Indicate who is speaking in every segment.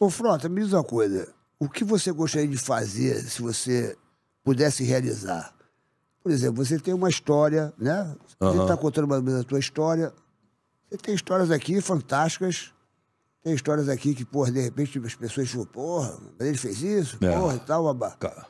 Speaker 1: Ô, Frota, me diz uma coisa. O que você gostaria de fazer se você pudesse realizar? Por exemplo, você tem uma história, né? Você está uhum. contando mais ou menos a tua história. Você tem histórias aqui fantásticas. Tem histórias aqui que, porra, de repente as pessoas falam, porra, mas ele fez isso, é. porra e tal, babá. Cara.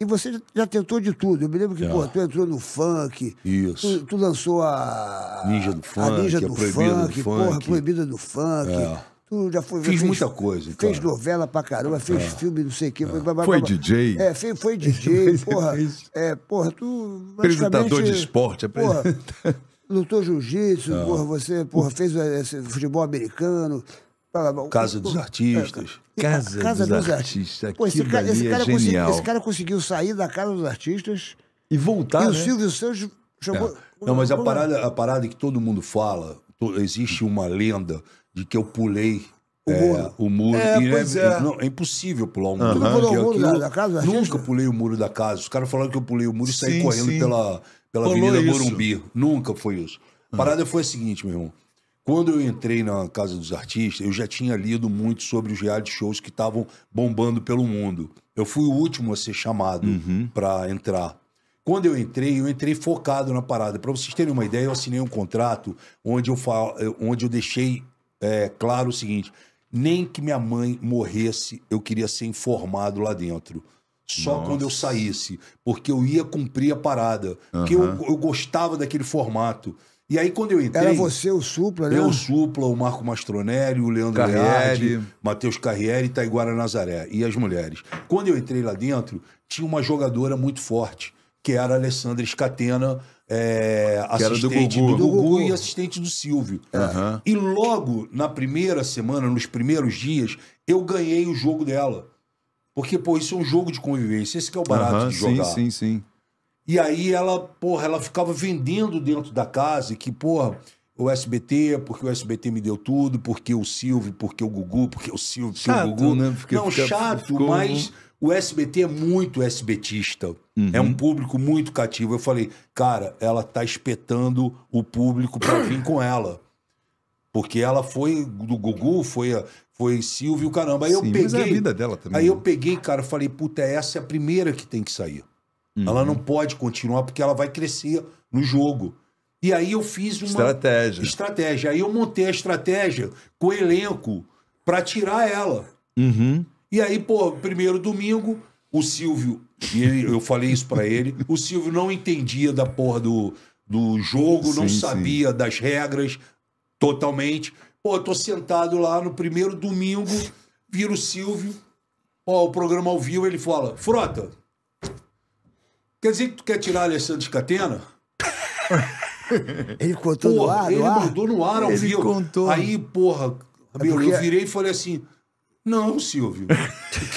Speaker 1: E você já tentou de tudo. Eu me lembro que, é. porra, tu entrou no funk. Isso. Tu, tu lançou a. Ninja
Speaker 2: do funk. A Ninja do, a funk, do funk, porra,
Speaker 1: Proibida do Funk. É. Tu já foi, fiz, fez, muita coisa. Fez cara. novela pra caramba, fez é. filme, não sei o quê. É. Foi DJ. É, foi, foi DJ, porra. É, porra, tu. Apresentador de esporte, porra, Lutou jiu-jitsu, é. porra, você porra, fez é, esse futebol americano. Casa dos
Speaker 2: Artistas. É, casa, casa dos, dos Artistas. Pô, esse, é cara, esse, cara é conseguiu, esse cara
Speaker 1: conseguiu sair da Casa dos
Speaker 2: Artistas. E voltar. E né? o Silvio
Speaker 1: Santos chamou. Não, mas a parada,
Speaker 2: a parada que todo mundo fala, existe uma lenda de que eu pulei o é, muro. O muro. É, é, não, é, impossível pular um muro. Uhum. o muro da, da, casa? É nunca gente... pulei o muro da casa. Os caras falaram que eu pulei o muro e saí sim, correndo sim. pela, pela Avenida isso. Morumbi. Nunca foi isso. A ah. parada foi a seguinte, meu irmão. Quando eu entrei na Casa dos Artistas, eu já tinha lido muito sobre os reality shows que estavam bombando pelo mundo. Eu fui o último a ser chamado uhum. para entrar. Quando eu entrei, eu entrei focado na parada. Para vocês terem uma ideia, eu assinei um contrato onde eu, fal... onde eu deixei é, claro o seguinte: nem que minha mãe morresse, eu queria ser informado lá dentro. Só Nossa. quando eu saísse, porque eu ia cumprir a parada. Uhum. Porque eu, eu gostava daquele formato. E aí, quando eu entrei. Era você, o Supla, né? Eu, o Supla, o Marco Mastronelli, o Leandro Carrieri, Matheus e Taiguara Nazaré e as mulheres. Quando eu entrei lá dentro, tinha uma jogadora muito forte, que era a Alessandra Escatena, é, assistente do Gugu. do Gugu. e assistente do Silvio. Uhum. E logo na primeira semana, nos primeiros dias, eu ganhei o jogo dela. Porque, pô, isso é um jogo de convivência. Esse que é o barato uhum, de jogar. Sim, sim, sim. E aí ela, porra, ela ficava vendendo dentro da casa e que, porra o SBT, porque o SBT me deu tudo, porque o Silvio, porque o Gugu, porque o Silvio, porque chato, o Gugu. Né? Porque não, fica, chato, ficou... mas o SBT é muito SBTista. Uhum. É um público muito cativo. Eu falei, cara, ela tá espetando o público para vir com ela. Porque ela foi do Gugu, foi a, foi Silvio, caramba. Aí Sim, eu peguei. Mas é a vida dela também. Aí eu né? peguei, cara, falei, puta, essa é a primeira que tem que sair. Uhum. Ela não pode continuar porque ela vai crescer no jogo. E aí eu fiz uma estratégia. estratégia. Aí eu montei a estratégia com o elenco para tirar ela. Uhum. E aí, pô, primeiro domingo, o Silvio, ele, eu falei isso para ele, o Silvio não entendia da porra do, do jogo, sim, não sabia sim. das regras totalmente. Pô, eu tô sentado lá no primeiro domingo, vira o Silvio, ó, o programa ao vivo, ele fala: Frota, quer dizer que tu quer tirar Alessandro de Catena? Ele contou porra, no ar? Ele mandou no ar ao vivo. Contou. Aí, porra, é porque... eu é- virei e falei assim: não, Silvio,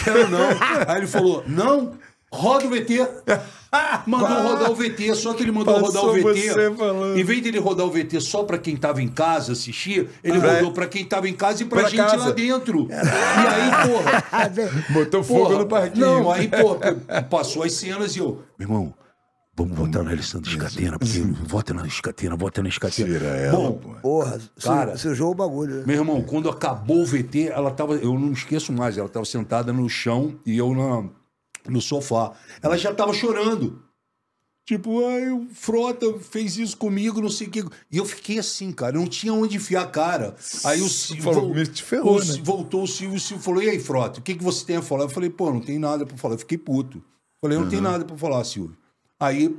Speaker 2: quero não. Aí ele falou: não, roda o VT. Mandou ah, rodar o VT, só que ele mandou rodar o VT. Em vez dele rodar o VT só pra quem tava em casa assistir, ele ah, rodou é. pra quem tava em casa e pra, pra gente casa. lá dentro. E aí, porra. Botou porra, fogo no parquinho. Não, aí, porra, passou as cenas e eu, meu irmão, Vamos votar na de Escatena, porque uhum. vota na Escatena, vota na Escatena. Tira ela, Bom, porra, cara, jogou o bagulho. Né? Meu irmão, quando acabou o VT, ela tava, eu não esqueço mais, ela tava sentada no chão e eu na, no sofá. Ela já tava chorando. Tipo, aí o Frota fez isso comigo, não sei o que. E eu fiquei assim, cara, não tinha onde enfiar a cara. Aí o Silvio. Falou, vol te ferrou, o, né? Voltou o Silvio e o Silvio falou: e aí, Frota, o que, que você tem a falar? Eu falei: pô, não tem nada pra falar. Eu fiquei puto. Falei: não uhum. tem nada pra falar, Silvio. Aí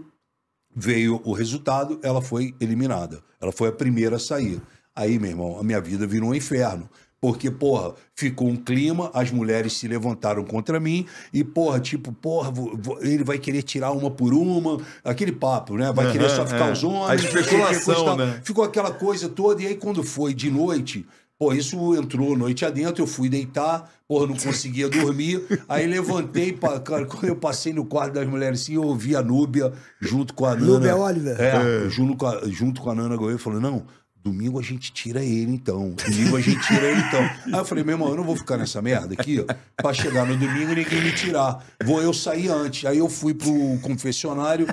Speaker 2: veio o resultado, ela foi eliminada. Ela foi a primeira a sair. Aí, meu irmão, a minha vida virou um inferno. Porque, porra, ficou um clima, as mulheres se levantaram contra mim e, porra, tipo, porra, vou, vou, ele vai querer tirar uma por uma, aquele papo, né? Vai uhum, querer só ficar é. os homens. A especulação, né? Ficou aquela coisa toda. E aí, quando foi de noite, Pô, isso entrou noite adentro, eu fui deitar, porra, não conseguia dormir. Aí levantei, pra, cara, quando eu passei no quarto das mulheres assim, eu ouvi a Núbia junto com a Nana. Núbia Oliver? É, é. Junto, com a, junto com a Nana Goiânia, falando, não, Domingo a gente tira ele, então. Domingo a gente tira ele, então. Aí eu falei, meu irmão, eu não vou ficar nessa merda aqui pra chegar no domingo ninguém me tirar. Vou eu sair antes. Aí eu fui pro confessionário,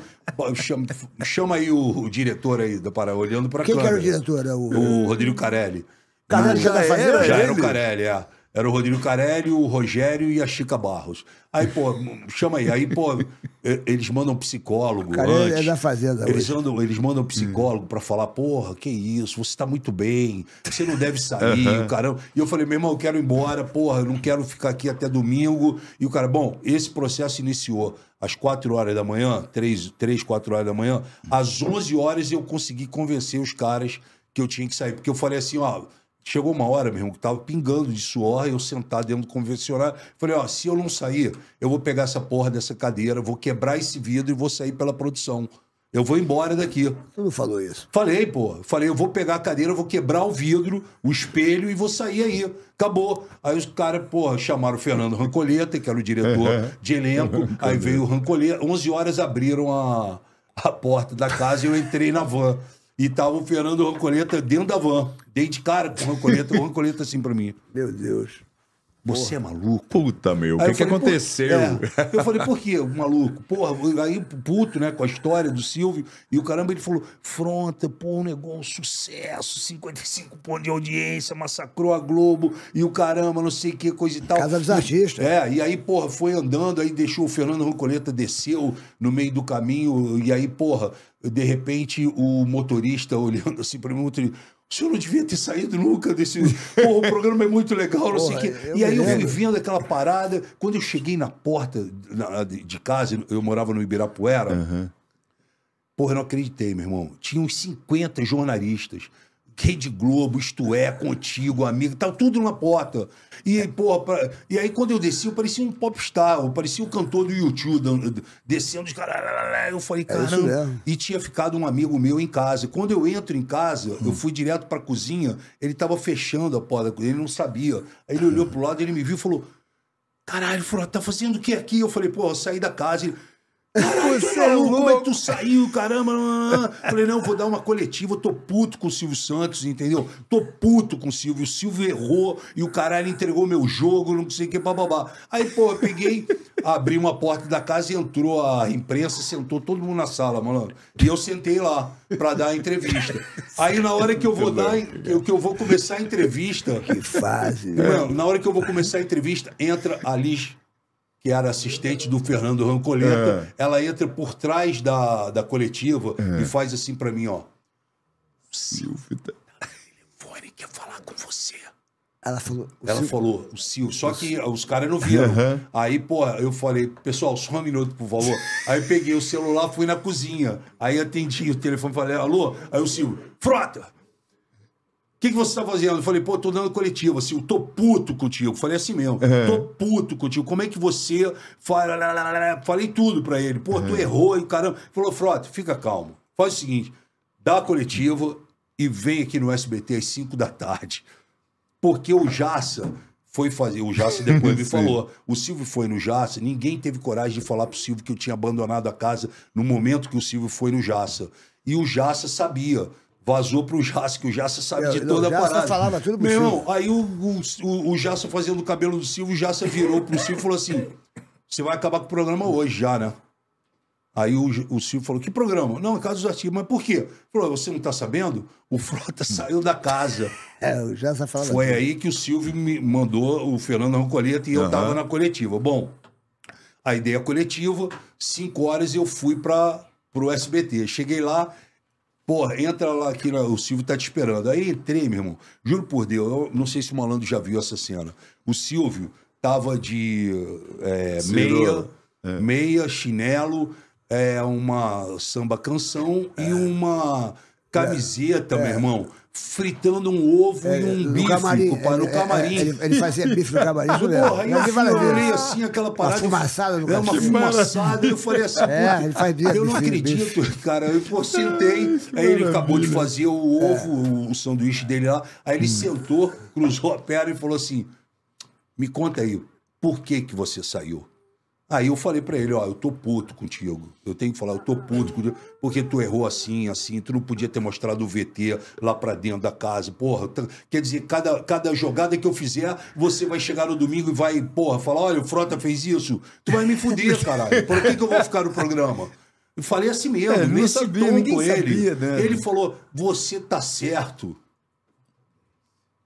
Speaker 2: chama, chama aí o, o, diretor aí do para olhando pra Quem Quem que era o diretor? É o... o Rodrigo Carelli.
Speaker 1: Carelli já, tá já era, já era o Carelli,
Speaker 2: é. Era o Rodrigo Carelli, o Rogério e a Chica Barros. Aí, pô, chama aí. Aí, pô, eles mandam psicólogo. Cara, é antes. é da Fazenda. Eles, mandam, eles mandam psicólogo hum. pra falar: porra, que isso, você tá muito bem, você não deve sair, uhum. caramba. E eu falei: meu irmão, eu quero ir embora, porra, eu não quero ficar aqui até domingo. E o cara, bom, esse processo iniciou às 4 horas da manhã, três 3 4 horas da manhã. Às 11 horas eu consegui convencer os caras que eu tinha que sair. Porque eu falei assim: ó Chegou uma hora, meu irmão, que tava pingando de suor, eu sentado dentro do convencionário. Falei, ó, se eu não sair, eu vou pegar essa porra dessa cadeira, vou quebrar esse vidro e vou sair pela produção. Eu vou embora daqui. Tu não falou isso? Falei, pô. Falei, eu vou pegar a cadeira, vou quebrar o vidro, o espelho e vou sair aí. Acabou. Aí os caras, pô chamaram o Fernando Rancoleta, que era o diretor de elenco. Aí veio o Rancoleta. 11 horas abriram a, a porta da casa e eu entrei na van. E tava o Fernando Rancoleta dentro da van. Dei de cara com o Rancoleta. O Rancoleta assim pra mim. Meu Deus. Você é maluco? Puta, meu, o que, que aconteceu? É. Eu falei, por que, maluco? Porra, aí puto, né, com a história do Silvio. E o caramba, ele falou, Fronta, pô, um negócio, um sucesso, 55 pontos de audiência, massacrou a Globo e o caramba, não sei o que, coisa e tal. Casa dos artistas. É, e aí, porra, foi andando, aí deixou o Fernando Rocoleta, desceu no meio do caminho, e aí, porra, de repente, o motorista olhando assim pra mim, o senhor não devia ter saído nunca desse. Porra, o programa é muito legal, não sei o quê. E aí eu fui vendo aquela parada. Quando eu cheguei na porta de casa, eu morava no Ibirapuera. Uhum. Porra, eu não acreditei, meu irmão. Tinha uns 50 jornalistas. Rede Globo, isto é, contigo, amigo, tal, tudo na porta. E, porra, pra... e aí quando eu desci, eu parecia um popstar, eu parecia o um cantor do YouTube, descendo os caras. Eu falei, é caramba. É e tinha ficado um amigo meu em casa. quando eu entro em casa, hum. eu fui direto pra cozinha, ele tava fechando a porta, ele não sabia. Aí ele olhou pro lado, ele me viu e falou: caralho, falou, tá fazendo o que aqui? Eu falei, pô, eu saí da casa. Ele,
Speaker 1: você tá é louco, como é
Speaker 2: que tu saiu, caramba? Falei, não, vou dar uma coletiva, tô puto com o Silvio Santos, entendeu? Tô puto com o Silvio, o Silvio errou e o caralho entregou meu jogo, não sei o que, bababá. Aí, pô, eu peguei, abri uma porta da casa e entrou a imprensa, sentou todo mundo na sala, malandro. E eu sentei lá pra dar a entrevista. Aí, na hora que eu vou dar, que eu vou começar a entrevista... Que fase, né? Na hora que eu vou começar a entrevista, entra a Liz que era assistente do Fernando Rancoleta, é. ela entra por trás da, da coletiva é. e faz assim para mim, ó. Silvio tá... Telefone quer falar com você. Ela falou. Ela Silvio... falou, o Silvio. Só que os caras não viram. Uhum. Aí, pô, eu falei, pessoal, só um minuto, por favor. Aí peguei o celular, fui na cozinha. Aí atendi o telefone, falei, alô? Aí o Silvio, frota! que, que você está fazendo? Eu falei, pô, tô dando coletiva, assim, eu tô puto contigo. Falei assim mesmo, é. tô puto contigo. Como é que você. Fala... Falei tudo para ele. Pô, tu errou e caramba. Ele falou, Frota, fica calmo. Faz o seguinte: dá a coletiva e vem aqui no SBT às 5 da tarde. Porque o Jaça foi fazer. O Jassa depois me falou. O Silvio foi no Jaça, ninguém teve coragem de falar pro Silvio que eu tinha abandonado a casa no momento que o Silvio foi no Jaça. E o Jaça sabia. Vazou pro Jassa, que o Jassa sabe eu, é, de toda a parada. falava tudo pro Meu irmão, aí o, o, o fazendo o cabelo do Silvio, o Jassa virou pro Silvio e falou assim: você vai acabar com o programa hoje já, né? Aí o, o Silvio falou: que programa? Não, é Casa dos artigos, Mas por quê? Falou: você não tá sabendo? O Frota saiu da casa. É, o Jassa falava. Foi aí que o Silvio me mandou o Fernando Rancoleta e uhum. eu tava na coletiva. Bom, a ideia coletiva, cinco horas eu fui para pro SBT. Cheguei lá, Pô, entra lá aqui, o Silvio tá te esperando. Aí entrei, meu irmão. Juro por Deus, eu não sei se o malandro já viu essa cena. O Silvio tava de é, meia, é. meia, chinelo, é, uma samba canção e é. uma camiseta, é. meu irmão fritando um ovo é, e um bife camarim, para é, o é, camarim. É, ele, ele, fazia bife no camarim, isso mesmo. Porra, eu falei assim, aquela parada. Uma fumaçada no camarim. É, uma fumaçada. eu falei assim, é, ele faz bife, eu não acredito, bife. cara. Eu pô, sentei, aí ele acabou de fazer o é. ovo, o sanduíche dele lá. Aí ele hum. sentou, cruzou a perna e falou assim, me conta aí, por que que você saiu? Aí eu falei para ele, ó, eu tô puto contigo. Eu tenho que falar, eu tô puto contigo, porque tu errou assim, assim, tu não podia ter mostrado o VT lá pra dentro da casa. Porra, tá, quer dizer, cada, cada jogada que eu fizer, você vai chegar no domingo e vai, porra, falar, olha, o Frota fez isso. Tu vai me fuder, caralho. Por que, que eu vou ficar no programa? Eu falei assim mesmo, é, nesse sabia, tom com ele. Sabia, né? Ele falou, você tá certo.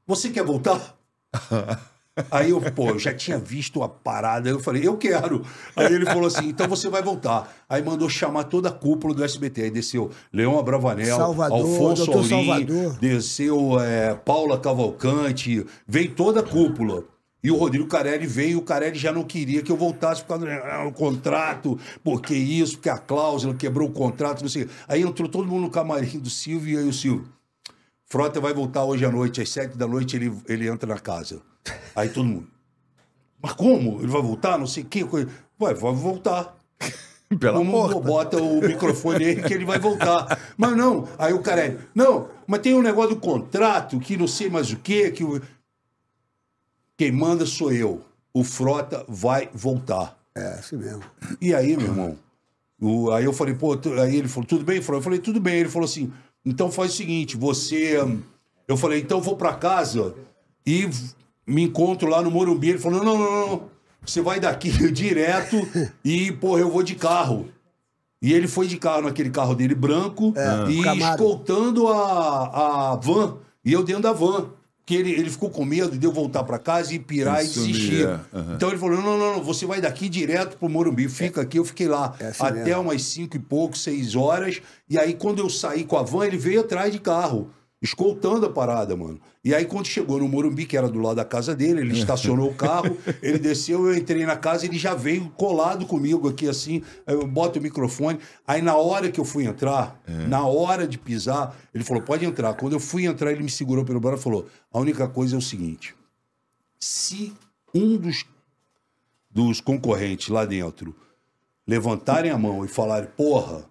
Speaker 2: Você quer voltar? Aí eu, pô, eu já tinha visto a parada, eu falei, eu quero. Aí ele falou assim, então você vai voltar. Aí mandou chamar toda a cúpula do SBT. Aí desceu Leão Abravanel, Salvador, Alfonso Doutor Aurim, desceu é, Paula Cavalcante, veio toda a cúpula. E o Rodrigo Carelli veio, o Carelli já não queria que eu voltasse por causa do ah, contrato, porque isso, porque a cláusula quebrou o contrato, não sei. Aí entrou todo mundo no camarim do Silvio e aí o Silvio. Frota vai voltar hoje à noite, às sete da noite ele, ele entra na casa. Aí todo mundo. Mas como? Ele vai voltar? Não sei o quê. Coisa. Ué, vai voltar. Pela como porta. bota o microfone aí que ele vai voltar. Mas não, aí o é não, mas tem um negócio do contrato que não sei mais o quê, que o... quem manda sou eu. O Frota vai voltar. É, assim mesmo. E aí, meu irmão? O, aí eu falei, pô, aí ele falou, tudo bem, Frota? Eu falei, tudo bem. Ele falou assim, então faz o seguinte, você. Eu falei, então vou para casa e me encontro lá no Morumbi. Ele falou: não, não, não, você vai daqui direto e, porra, eu vou de carro. E ele foi de carro, naquele carro dele branco, é, e escoltando a, a van. E eu dentro da van. Que ele, ele ficou com medo de eu voltar para casa e pirar Isso e desistir. Uhum. Então ele falou: não, não, não, você vai daqui direto pro Morumbi, fica aqui. Eu fiquei lá é assim até mesmo. umas cinco e pouco, seis horas. E aí, quando eu saí com a van, ele veio atrás de carro escoltando a parada, mano. E aí, quando chegou no Morumbi, que era do lado da casa dele, ele estacionou o carro, ele desceu, eu entrei na casa, ele já veio colado comigo aqui, assim, eu boto o microfone. Aí, na hora que eu fui entrar, é. na hora de pisar, ele falou, pode entrar. Quando eu fui entrar, ele me segurou pelo braço e falou, a única coisa é o seguinte, se um dos, dos concorrentes lá dentro levantarem a mão e falarem, porra,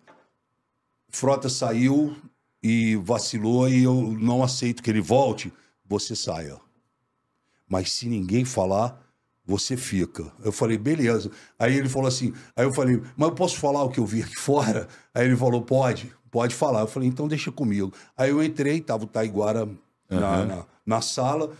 Speaker 2: Frota saiu e vacilou e eu não aceito que ele volte, você saia. Mas se ninguém falar, você fica. Eu falei, beleza. Aí ele falou assim, aí eu falei, mas eu posso falar o que eu vi aqui fora? Aí ele falou, pode, pode falar. Eu falei, então deixa comigo. Aí eu entrei, tava o Taiguara uhum. na, na, na sala,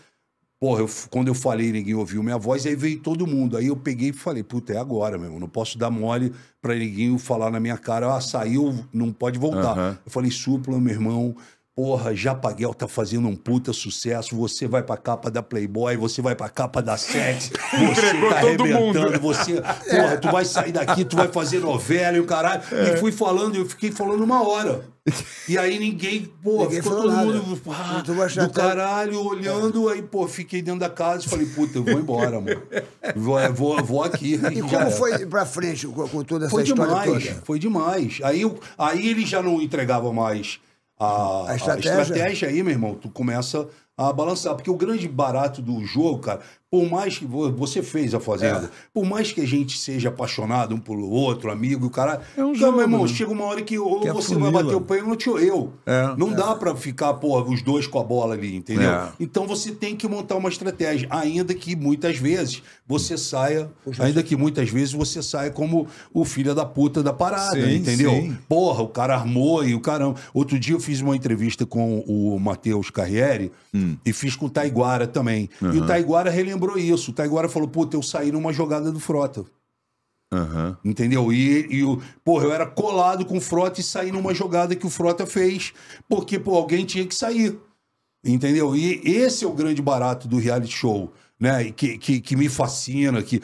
Speaker 2: Porra, eu, quando eu falei, ninguém ouviu minha voz, aí veio todo mundo. Aí eu peguei e falei, puta, é agora, meu. Não posso dar mole pra ninguém falar na minha cara, ah, saiu, não pode voltar. Uhum. Eu falei, supla, meu irmão. Porra, Japaguel tá fazendo um puta sucesso. Você vai pra capa da Playboy, você vai pra capa da Sex, você tá arrebentando, você. Porra, tu vai sair daqui, tu vai fazer novela e o caralho. É. E fui falando, eu fiquei falando uma hora. E aí ninguém, pô, ninguém ficou todo nada. mundo pá, do tá- caralho olhando, é. aí, pô, fiquei dentro da casa e falei, puta, eu vou embora, mano. Vou, é, vou, vou aqui. E, como era. foi
Speaker 1: pra frente com, toda essa foi história demais, toda?
Speaker 2: Foi demais, foi demais. Aí, aí ele já não entregava mais a, a, estratégia. a estratégia aí, meu irmão, tu começa a balançar. Porque o grande barato do jogo, cara, por mais que você fez a fazenda, é. por mais que a gente seja apaixonado um pelo outro, amigo, o cara. É um então, jogo. Então, irmão, né? chega uma hora que ou que você vai bater o pênalti ou eu. É, não é. dá para ficar, porra, os dois com a bola ali, entendeu? É. Então você tem que montar uma estratégia, ainda que muitas vezes você saia, ainda que muitas vezes você saia como o filho da puta da parada, sim, entendeu? Sim. Porra, o cara armou e o caramba. Outro dia eu fiz uma entrevista com o Matheus Carriere, hum. E fiz com o Taiguara também. Uhum. E o Taiguara relembrou isso. O Taiguara falou, pô, eu saí numa jogada do Frota. Uhum. Entendeu? E, e o, porra, eu era colado com o Frota e saí numa jogada que o Frota fez, porque, pô, alguém tinha que sair. Entendeu? E esse é o grande barato do reality show, né? Que, que, que me fascina, que...